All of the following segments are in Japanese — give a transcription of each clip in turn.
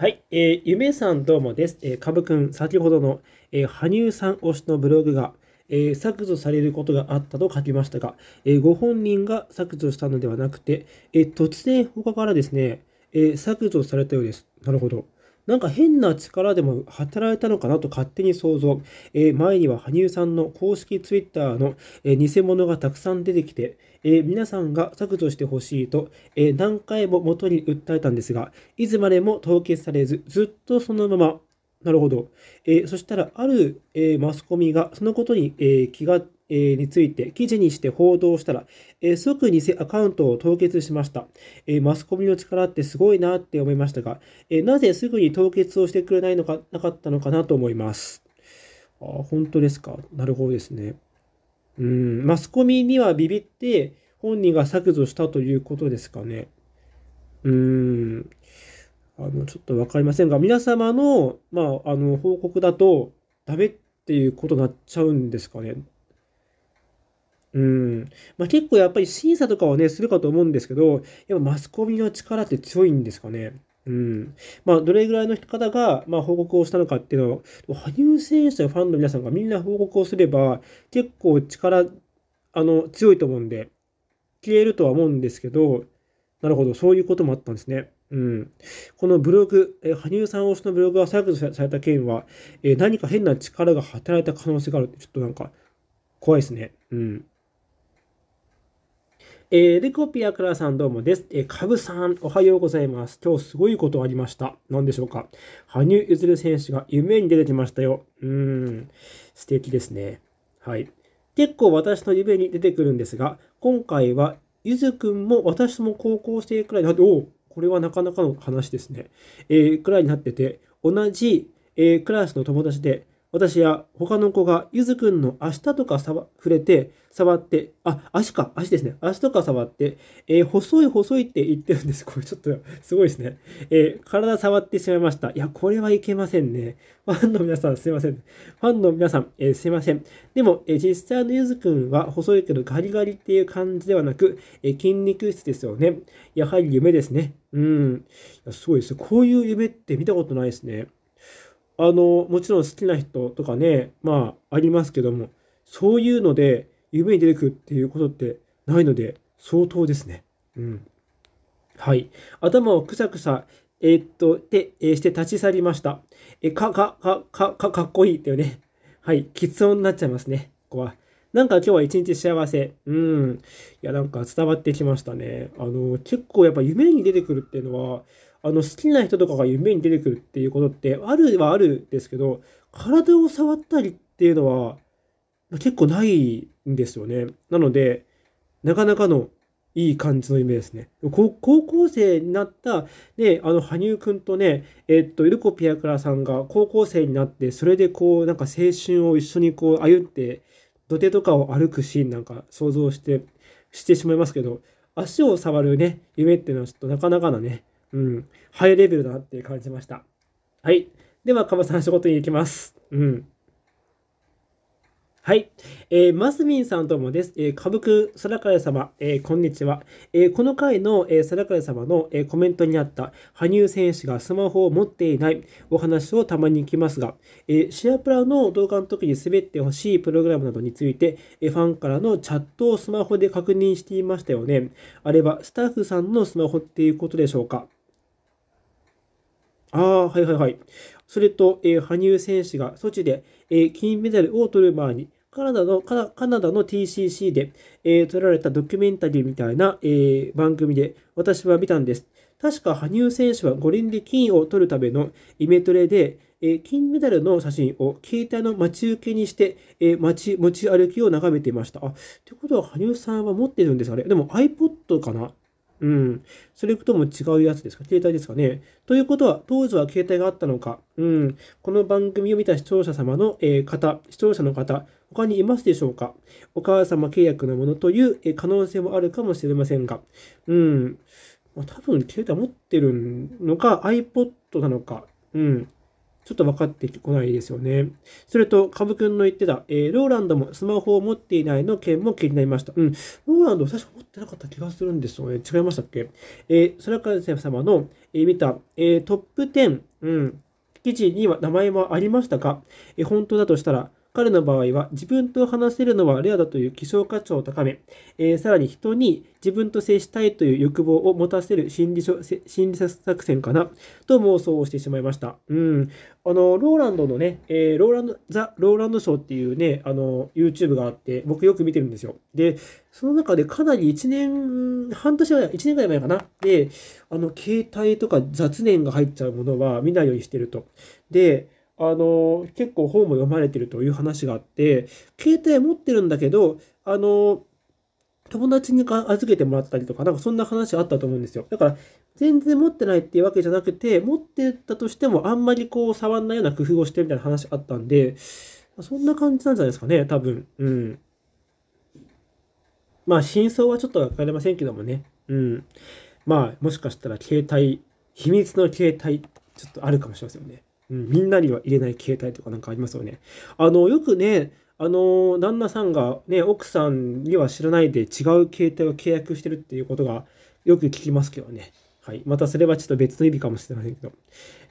はい、えー、ゆめさんどうもです。えー、かぶくん、先ほどの、えー、羽生さん推しのブログが、えー、削除されることがあったと書きましたが、えー、ご本人が削除したのではなくて、えー、突然他からですね、え削除されたようです。なるほど。なんか変な力でも働いたのかなと勝手に想像。えー、前には羽生さんの公式 twitter の、えー、偽物がたくさん出てきて、えー、皆さんが削除してほしいと、え何回も元に訴えたんですが、いつまでも凍結されず、ずっとそのままなるほど。えー、そしたら、ある、えー、マスコミがそのことに、えー、気が、えー、について記事にして報道したら、え即偽アカウントを凍結しました、えマスコミの力ってすごいなって思いましたが、えなぜすぐに凍結をしてくれないのか、なかったのかなと思います。あ、本当ですか。なるほどですね。うん、マスコミにはビビって本人が削除したということですかね。うーん、あの、ちょっと分かりませんが、皆様の、まあ、あの、報告だと、ダメっていうことになっちゃうんですかね。うん。まあ、結構やっぱり審査とかはね、するかと思うんですけど、やっぱマスコミの力って強いんですかね。うん。まあ、どれぐらいの方が、まあ、報告をしたのかっていうのを、羽生選手とファンの皆さんがみんな報告をすれば、結構力、あの、強いと思うんで、消えるとは思うんですけど、なるほど、そういうこともあったんですね。うん、このブログ、え羽生さん推しのブログが削除された件は、え何か変な力が働いた可能性があるって、ちょっとなんか怖いですね。うん。えー、コピアクラさんどうもです。えー、カブさん、おはようございます。今日すごいことありました。何でしょうか。羽生結弦選手が夢に出てきましたよ。うーん、素敵ですね。はい。結構私の夢に出てくるんですが、今回はゆずくんも私も高校生くらいの、おこれはなかなかの話ですね。えー、くらいになってて、同じ、えー、クラスの友達で私や他の子がゆずくんの足とか触れて、触って、あ、足か、足ですね。足とか触って、えー、細い細いって言ってるんです。これちょっと、すごいですね。えー、体触ってしまいました。いや、これはいけませんね。ファンの皆さん、すいません。ファンの皆さん、えー、すいません。でも、え実際のゆずくんは細いけどガリガリっていう感じではなく、え筋肉質ですよね。やはり夢ですね。うん。すごいですね。こういう夢って見たことないですね。あの、もちろん好きな人とかね、まあ、ありますけども、そういうので、夢に出てくるっていうことってないので、相当ですね。うん。はい。頭をくさくさ、えー、っと、で、えー、して立ち去りました。え、か、か、か、か、か、かっこいいっていうね。はい。きつ音になっちゃいますね。ここは。なんか今日は一日幸せ。うん。いや、なんか伝わってきましたね。あの、結構やっぱ夢に出てくるっていうのは、あの好きな人とかが夢に出てくるっていうことってあるはあるんですけど体を触ったりっていうのは結構ないんですよねなのでなかなかのいい感じの夢ですね。高校生になった、ね、あの、羽生くんとね、えっと、イルコピアクラさんが高校生になって、それでこう、なんか青春を一緒にこう歩って、土手とかを歩くシーンなんか想像して、してしまいますけど、足を触るね、夢っていうのはちょっとなかなかなね、うん、ハイレベルだなって感じました。はい。では、かばさん仕事に行きます。うん。はい。えー、マスミンさんともです。えー、歌舞伎空から様、えー、こんにちは。えー、この回の、えー、空から様の、えー、コメントにあった、羽生選手がスマホを持っていないお話をたまに聞きますが、えー、シェアプラの動画の時に滑ってほしいプログラムなどについて、えー、ファンからのチャットをスマホで確認していましたよね。あれはスタッフさんのスマホっていうことでしょうか。ああ、はいはいはい。それと、えー、羽生選手がソチで、えー、金メダルを取る前に、カナダのカナダの TCC で、えー、撮られたドキュメンタリーみたいな、え番組で私は見たんです。確か羽生選手は五輪で金を取るためのイメトレで、え金メダルの写真を携帯の待ち受けにして、え持ち歩きを眺めていました。あ、ってことは羽生さんは持ってるんですかねでも iPod かなうん。それとも違うやつですか携帯ですかね。ということは、当時は携帯があったのか。うん。この番組を見た視聴者様の、えー、方、視聴者の方、他にいますでしょうかお母様契約のものという、えー、可能性もあるかもしれませんが。うん。まあ、多分、携帯持ってるのか、iPod なのか。うん。ちょっと分かってこないですよね。それと、カブ君の言ってた、えー、ローランドもスマホを持っていないの件も気になりました。うん。ローランド、確か持ってなかった気がするんですよね。違いましたっけえー、空風様の、えー、見た、えー、トップ10、うん。記事には名前はありましたか、えー、本当だとしたら、彼の場合は自分と話せるのはレアだという希少価値を高め、えー、さらに人に自分と接したいという欲望を持たせる心理心理作戦かなと妄想をしてしまいました。うん。あの、ローランドのね、えー、ローランド、ザ・ローランドショーっていうね、あの、YouTube があって、僕よく見てるんですよ。で、その中でかなり1年、半年は1年ぐらい前かな。で、あの、携帯とか雑念が入っちゃうものは見ないようにしてると。で、あの結構本も読まれてるという話があって携帯持ってるんだけどあの友達に預けてもらったりとか、なんかそんな話あったと思うんですよ。だから、全然持ってないっていうわけじゃなくて、持ってたとしてもあんまりこう触んないような工夫をしてみたいな話あったんで、そんな感じなんじゃないですかね、多分。うん。まあ、真相はちょっとわかりませんけどもね。うん。まあ、もしかしたら携帯、秘密の携帯、ちょっとあるかもしれませんよね。うん、みんなには入れない携帯とかなんかありますよね。あの、よくね、あの、旦那さんがね、奥さんには知らないで違う携帯を契約してるっていうことがよく聞きますけどね。はい。またそれはちょっと別の意味かもしれませんけど。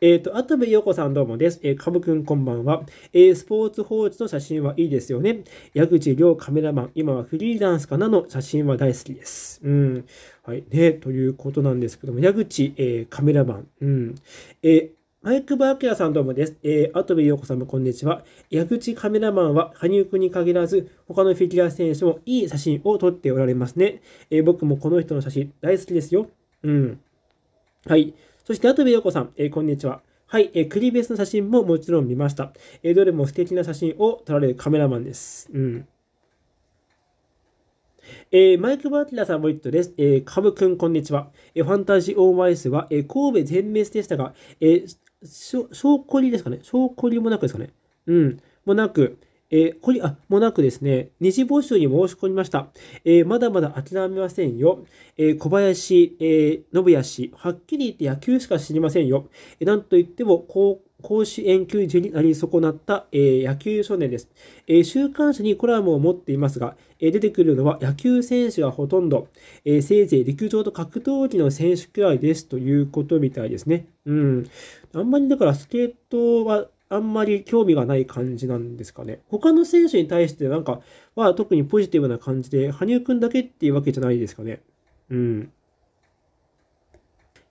えっ、ー、と、跡部陽子さんどうもです。えー、ぶくんこんばんは。えー、スポーツ報知の写真はいいですよね。矢口亮カメラマン、今はフリーランスかなの写真は大好きです。うん。はい。ね、ということなんですけども、矢口、えー、カメラマン。うん。えマイクバーラさんどうもです。えー、アトビヨコさんもこんにちは。矢口カメラマンは羽生くんに限らず、他のフィギュア選手もいい写真を撮っておられますね。えー、僕もこの人の写真大好きですよ。うん。はい。そして、アトビヨコさん、えー、こんにちは。はい、えー、クリベスの写真ももちろん見ました。えー、どれも素敵な写真を撮られるカメラマンです。うん。えー、マイク・バーティラさんも一途です。えー、カブくん、こんにちは。えー、ファンタジー・オーマイスは、えー、神戸全滅でしたが、えー、証拠にですかね証拠にもなくですかねうん、もなく、えー、これ、あ、もなくですね、二次募集に申し込みました。えー、まだまだ諦めませんよ。えー、小林、えー、信也氏、はっきり言って野球しか知りませんよ。えー、なんといっても高甲子園球児になり損なった、えー、野球少年です、えー、週刊誌にコラムを持っていますが、えー、出てくるのは野球選手がほとんど、えせいぜい陸上と格闘技の選手くらいですということみたいですね。うん。あんまりだからスケートはあんまり興味がない感じなんですかね。他の選手に対してなんかは特にポジティブな感じで、羽生くんだけっていうわけじゃないですかね。うん。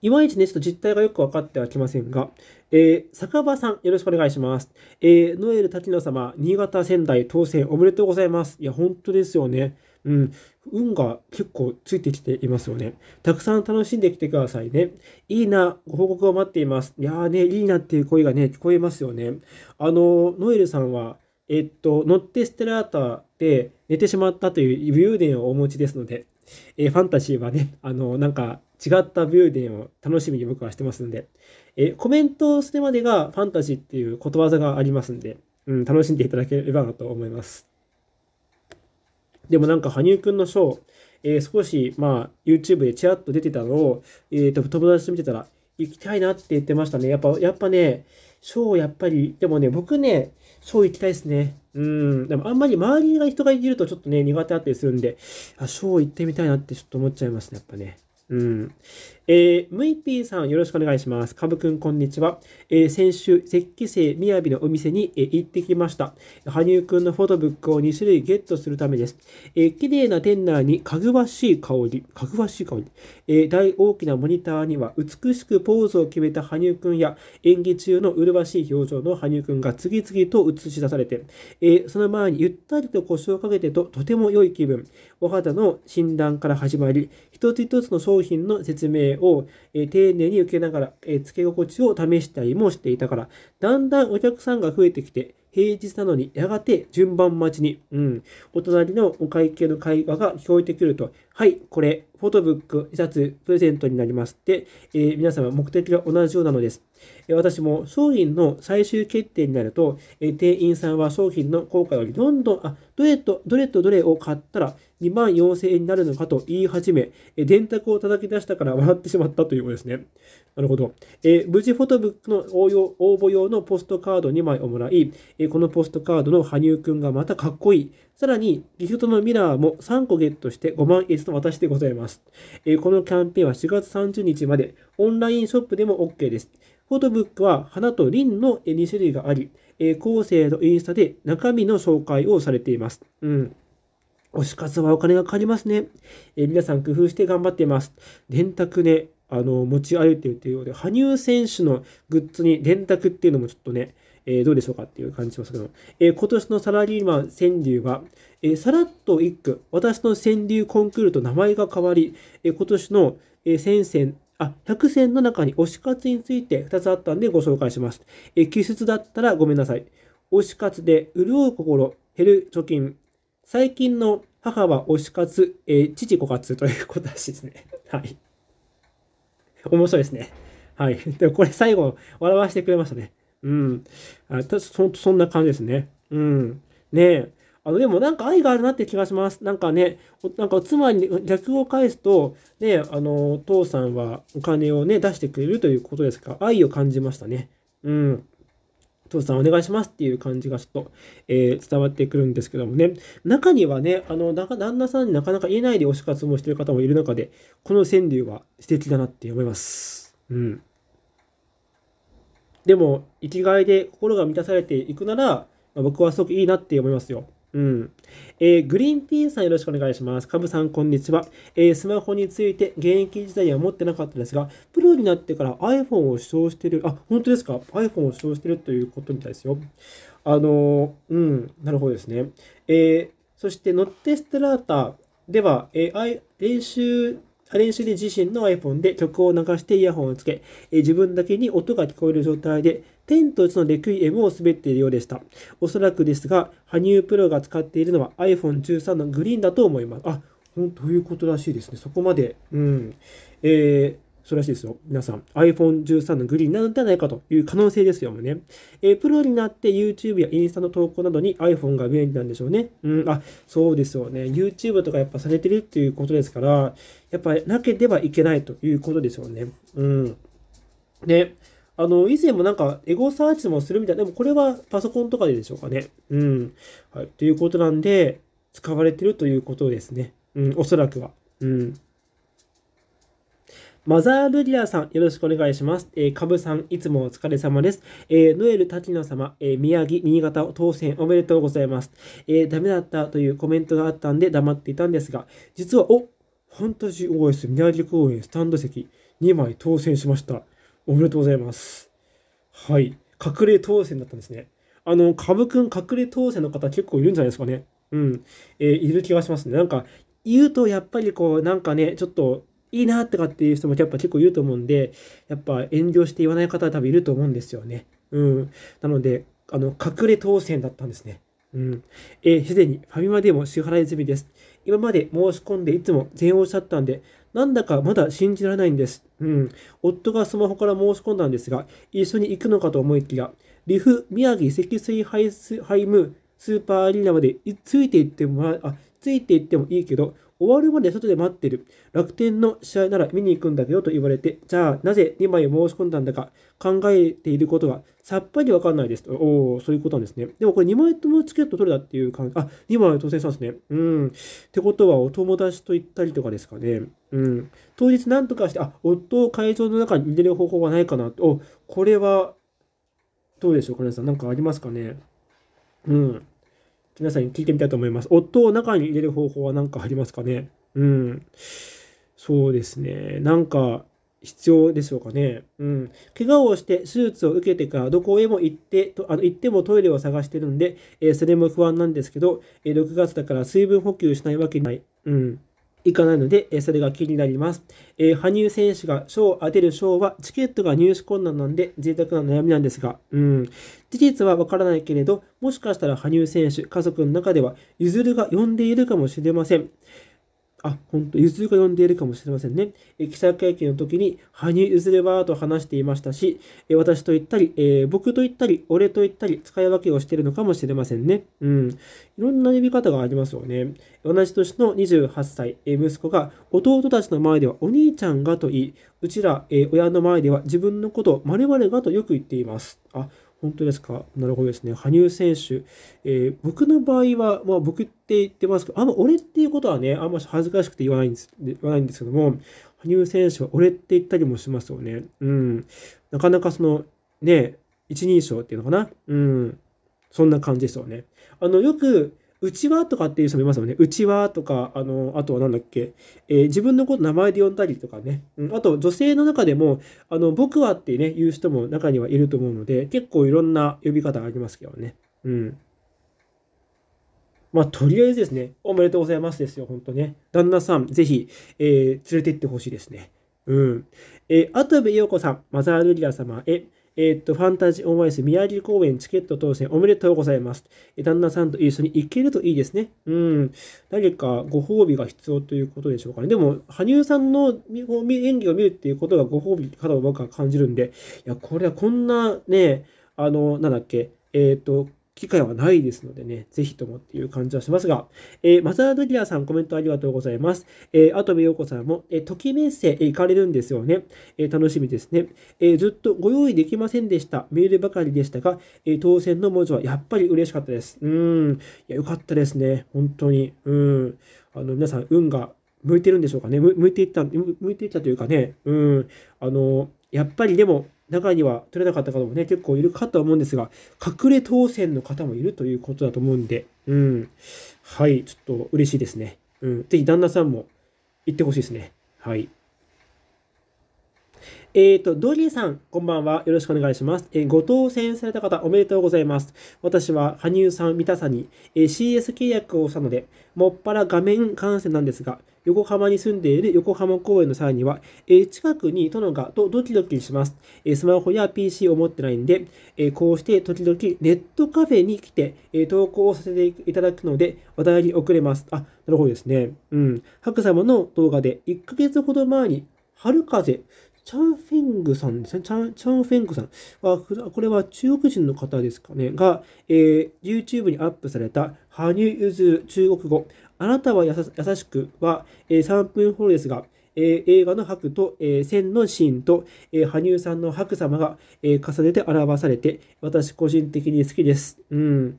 いまいちね、ちょっと実態がよく分かってはきませんが、えー、酒場さん、よろしくお願いします。えー、ノエル滝野様、新潟、仙台、当選おめでとうございます。いや、本当ですよね。うん、運が結構ついてきていますよね。たくさん楽しんできてくださいね。いいな、ご報告を待っています。いやーね、いいなっていう声がね、聞こえますよね。あの、ノエルさんは、えっと、乗ってステラータで寝てしまったという武勇伝をお持ちですので、えー、ファンタジーはね、あの、なんか、違ったビューデンを楽しみに僕はしてますんで、えコメントするまでがファンタジーっていうことわざがありますんで、うん、楽しんでいただければなと思います。でもなんか羽生くんのショー、えー、少し、まあ、YouTube でちらっと出てたのを、えーと、と友達と見てたら、行きたいなって言ってましたね。やっぱ、やっぱね、ショーやっぱり、でもね、僕ね、ショー行きたいですね。うん、でもあんまり周りが人がいるとちょっとね、苦手だったりするんで、あ、ショー行ってみたいなってちょっと思っちゃいますね、やっぱね。うん。えー、むいぴーさん、よろしくお願いします。かぶくん、こんにちは。えー、先週、雪肌精みやびのお店に、えー、行ってきました。羽生くんのフォトブックを2種類ゲットするためです。えー、綺麗な店内にかぐわしい香り、かぐわしい香り。えー、大大きなモニターには、美しくポーズを決めた羽生くんや、演技中の麗しい表情の羽生くんが次々と映し出されて、えー、その前にゆったりと腰をかけてと、とても良い気分。お肌の診断から始まり、一つ一つの商品の説明を丁寧に受けながら、つけ心地を試したりもしていたから、だんだんお客さんが増えてきて、平日なのにやがて順番待ちに、うん、お隣のお会計の会話が聞こえてくると、はい、これ、フォトブック2冊プレゼントになりますって、えー、皆様目的は同じようなのです。私も商品の最終決定になると、店員さんは商品の効果よりどんどん、あ、どれと、どれとどれを買ったら2万4000円になるのかと言い始め、電卓を叩き出したから 笑ってしまったということですね。なるほど。え無事フォトブックの応用応募用のポストカード2枚をもらい、このポストカードの羽生くんがまたかっこいい。さらに、ギフトのミラーも3個ゲットして5万円と渡してございます。このキャンペーンは4月30日まで、オンラインショップでも OK です。フォトブックは花と輪の2種類があり、えー、後世のインスタで中身の紹介をされています。うん。推し活はお金がかかりますね。えー、皆さん工夫して頑張っています。電卓ね、あの、持ち歩いてるていうようで、羽生選手のグッズに電卓っていうのもちょっとね、えー、どうでしょうかっていう感じしますけど、えー、今年のサラリーマン川柳は、えー、さらっと一句、私の川柳コンクールと名前が変わり、え今年の、えー、先々あ、落選の中に推し活について2つあったんでご紹介します。え、記述だったらごめんなさい。推し活で潤う心、減る貯金。最近の母は推し活、え父子活ということらしいですね。はい。面白いですね。はい。でもこれ最後、笑わせてくれましたね。うん。あそそんな感じですね。うん。ねえ。あの、でもなんか愛があるなって気がします。なんかね、なんか妻に逆を返すと、ね、あの、父さんはお金をね、出してくれるということですから、愛を感じましたね。うん。父さんお願いしますっていう感じがちょっと、えー、伝わってくるんですけどもね、中にはね、あの、旦那さんになかなか言えないで推し活もしてる方もいる中で、この川柳は素敵だなって思います。うん。でも、生きがいで心が満たされていくなら、僕はすごくいいなって思いますよ。うん。えー、グリーンピースさんよろしくお願いします。カブさん、こんにちは。えー、スマホについて現役時代は持ってなかったですが、プロになってから iPhone を主張してる、あ、本当ですか ?iPhone を主張してるということみたいですよ。あのうん、なるほどですね。えー、そして、ノッテストラータでは、えー、練習練習で自身の iPhone で曲を流してイヤホンをつけ、え自分だけに音が聞こえる状態で天と地のレクイエムを滑っているようでした。おそらくですが、羽生プロが使っているのは iPhone13 のグリーンだと思います。あ、本当いうことらしいですね。そこまで。うん。えー、そうらしいですよ。皆さん、iPhone13 のグリーンなのではないかという可能性ですよね。えー、プロになって YouTube やインスタの投稿などに iPhone が便利なんでしょうね。うん、あ、そうですよね。YouTube とかやっぱされてるっていうことですから、やっぱなければいけないということですよね。うん。で、ね、あの、以前もなんか、エゴサーチもするみたいな、でもこれはパソコンとかででしょうかね。うん。はい。ということなんで、使われてるということですね。うん、おそらくは。うん。マザールリアさん、よろしくお願いします。えー、カブさん、いつもお疲れ様です。えー、ノエルタ滝ノ様、えー、宮城、新潟当選おめでとうございます。えー、ダメだったというコメントがあったんで黙っていたんですが、実は、おファンタジー OS 宮城公園スタンド席2枚当選しました。おめでとうございます。はい。隠れ当選だったんですね。あの、ブくん隠れ当選の方結構いるんじゃないですかね。うん。えー、いる気がしますね。なんか、言うとやっぱりこう、なんかね、ちょっと、いいなとかっていう人もやっぱ結構いると思うんで、やっぱ遠慮して言わない方は多分いると思うんですよね。うん。なので、あの、隠れ当選だったんですね。うん。えー、すでにファミマでも支払い済みです。今まで申し込んでいつも全応しちゃったんで、なんだかまだ信じられないんです。うん。夫がスマホから申し込んだんですが、一緒に行くのかと思いきや、リフ宮城積水ハイスハイムスーパーアリーナまでついていってもらあ、ついていってもいいけど、終わるまで外で待ってる。楽天の試合なら見に行くんだけどと言われて、じゃあなぜ2枚を申し込んだんだか考えていることがさっぱりわかんないです。おお、そういうことなんですね。でもこれ2枚ともチケット取れたっていう感じ。あ、2枚当選したんですね。うん。ってことはお友達と行ったりとかですかね。うん、当日何とかして、あ、夫を会場の中に入れる方法はないかなお、これは、どうでしょう、金さん。何かありますかねうん。皆さんに聞いてみたいと思います。夫を中に入れる方法は何かありますかねうん。そうですね。なんか、必要でしょうかね。うん。怪我をして手術を受けてからどこへも行ってとあの行ってもトイレを探してるんで、えー、それも不安なんですけど、えー、6月だから水分補給しないわけない。うん。いかないので、えそれが気になります。え羽生選手が賞を当てる賞は、チケットが入手困難なんで、贅沢な悩みなんですが、うん。事実はわからないけれど、もしかしたら羽生選手、家族の中では、譲るが呼んでいるかもしれません。あ、本当ゆずるが呼んでいるかもしれませんね。え記者会見の時に、羽生ずればと話していましたし、え私と言ったり、えー、僕と言ったり、俺と言ったり、使い分けをしているのかもしれませんね。うん。いろんな呼び方がありますよね。同じ年の28歳、え息子が、弟たちの前ではお兄ちゃんがと言い、うちら、え親の前では自分のことを〇〇がとよく言っています。あ、本当ですかなるほどですね。羽生選手。えー、僕の場合は、まあ僕って言ってますけど、あんま俺っていうことはね、あんま恥ずかしくて言わないんです、言わないんですけども、羽生選手は俺って言ったりもしますよね。うん。なかなかその、ね、一人称っていうのかな。うん。そんな感じですよね。あの、よく、うちわとかっていう人もいますよね。うちわとか、あの、あとは何だっけ、えー、自分のこと名前で呼んだりとかね。うん、あと、女性の中でも、あの、僕はってね、言う人も中にはいると思うので、結構いろんな呼び方がありますけどね。うん。まあ、とりあえずですね、おめでとうございますですよ、本当ね。旦那さん、ぜひ、えー、連れてってほしいですね。うん。えー、跡部陽子さん、マザールリラ様へ、えー、っと、ファンタジーオンワイス宮城公演チケット当選おめでとうございます。旦那さんと一緒に行けるといいですね。うん。誰かご褒美が必要ということでしょうかね。でも、羽生さんの演技を見るっていうことがご褒美かと僕は感じるんで、いや、これはこんなね、あの、なんだっけ、えー、っと、機会はないですのでね、ぜひともっていう感じはしますが、えー、ザードリアさんコメントありがとうございます。えー、後部陽子さんも、えー、ときめせ行かれるんですよね。えー、楽しみですね、えー。ずっとご用意できませんでした。メールばかりでしたが、えー、当選の文字はやっぱり嬉しかったです。うん。いや、よかったですね。本当に。うん。あの、皆さん、運が向いてるんでしょうかね。向いていった、向いていったというかね。うん。あの、やっぱりでも、中には取れなかった方もね、結構いるかとは思うんですが、隠れ当選の方もいるということだと思うんで、うん。はい、ちょっと嬉しいですね。うん。ぜひ旦那さんも行ってほしいですね。はい。えっ、ー、と、ドリーさん、こんばんは。よろしくお願いします。えー、ご当選された方、おめでとうございます。私は、羽生さん、三田さんに、えー、CS 契約をしたので、もっぱら画面観戦なんですが、横浜に住んでいる横浜公園の際には、えー、近くに殿がとドキドキします。えー、スマホや PC を持ってないんで、えー、こうして時々ネットカフェに来て、え投稿をさせていただくので、お便り遅れます。あ、なるほどですね。うん。白様の動画で1ヶ月ほど前に、春風チャン・フィングさんですね。チャン・チャンフィングさんは、これは中国人の方ですかね、が、えー、YouTube にアップされた、羽生結弦中国語、あなたは優しくは、えー、3分ほどですが、えー、映画の白と、えー、線のシーンと、えー、羽生さんの白様が、え重ねて表されて、私個人的に好きです。うん。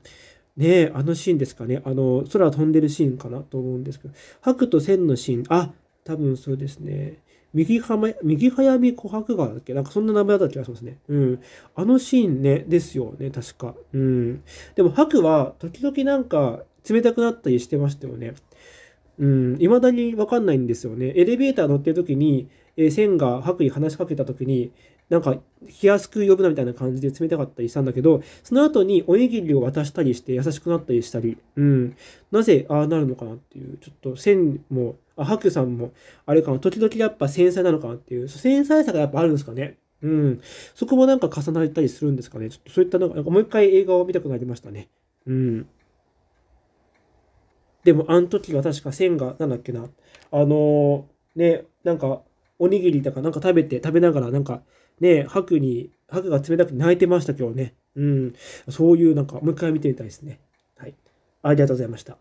ねえ、あのシーンですかね。あの、空飛んでるシーンかなと思うんですけど、白と線のシーン、あ、多分そうですね。右はま、右琥珀川だっけなんかそんな名前だった気がしますね。うん。あのシーンね、ですよね、確か。うん。でも、白は、時々なんか、冷たくなったりしてましたよね。うん、未だにわかんないんですよね。エレベーター乗ってる時に、えー、線が白衣話しかけた時に、なんか、気安く呼ぶなみたいな感じで冷たかったりしたんだけど、その後におにぎりを渡したりして優しくなったりしたり、うん、なぜああなるのかなっていう、ちょっと線もあ、ハクさんも、あれかな、時々やっぱ繊細なのかなっていう、繊細さがやっぱあるんですかね。うん。そこもなんか重なったりするんですかね。ちょっとそういったなんか、もう一回映画を見たくなりましたね。うん。でも、あの時は確か線が、なんだっけな。あのー、ね、なんか、おにぎりとかなんか食べて、食べながら、なんか、ね、ハクに、ハクが冷たく泣いてました今日ね。うん。そういうなんか、もう一回見てみたいですね。はい。ありがとうございました。